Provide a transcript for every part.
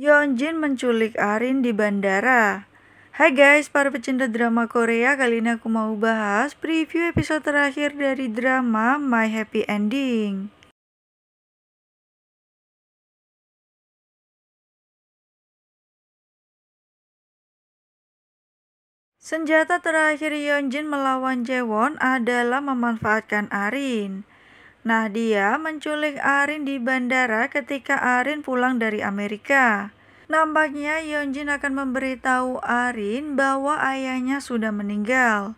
Yeonjin menculik Arin di bandara. Hai guys, para pecinta drama Korea, kali ini aku mau bahas preview episode terakhir dari drama My Happy Ending. Senjata terakhir Yeonjin melawan Jaewon adalah memanfaatkan Arin. Nah, dia menculik Arin di bandara ketika Arin pulang dari Amerika. Nampaknya Yeonjin akan memberitahu Arin bahwa ayahnya sudah meninggal.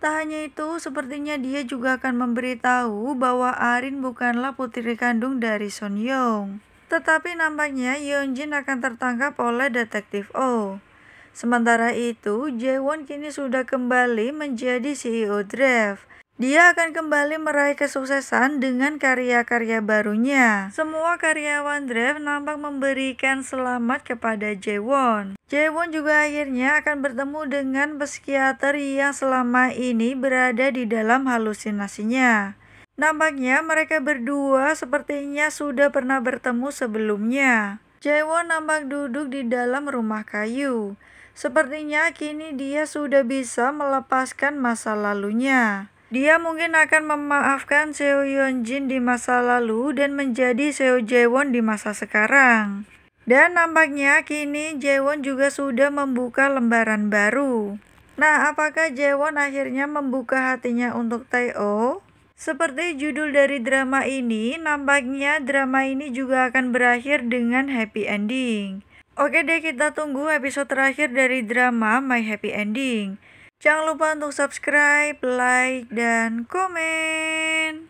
Tak hanya itu, sepertinya dia juga akan memberitahu bahwa Arin bukanlah putri kandung dari Son Yong. Tetapi nampaknya Yeonjin akan tertangkap oleh detektif O. Sementara itu, Jaewon kini sudah kembali menjadi CEO Drive dia akan kembali meraih kesuksesan dengan karya-karya barunya. Semua karyawan Drive nampak memberikan selamat kepada Jaewon. Jaewon juga akhirnya akan bertemu dengan psikiater yang selama ini berada di dalam halusinasinya. Nampaknya mereka berdua sepertinya sudah pernah bertemu sebelumnya. Jaewon nampak duduk di dalam rumah kayu. Sepertinya kini dia sudah bisa melepaskan masa lalunya. Dia mungkin akan memaafkan Seo Yeon Jin di masa lalu dan menjadi Seo Jae Won di masa sekarang. Dan nampaknya kini Jae Won juga sudah membuka lembaran baru. Nah, apakah Jae Won akhirnya membuka hatinya untuk Taeo? Seperti judul dari drama ini, nampaknya drama ini juga akan berakhir dengan happy ending. Oke deh, kita tunggu episode terakhir dari drama My Happy Ending. Jangan lupa untuk subscribe, like, dan komen.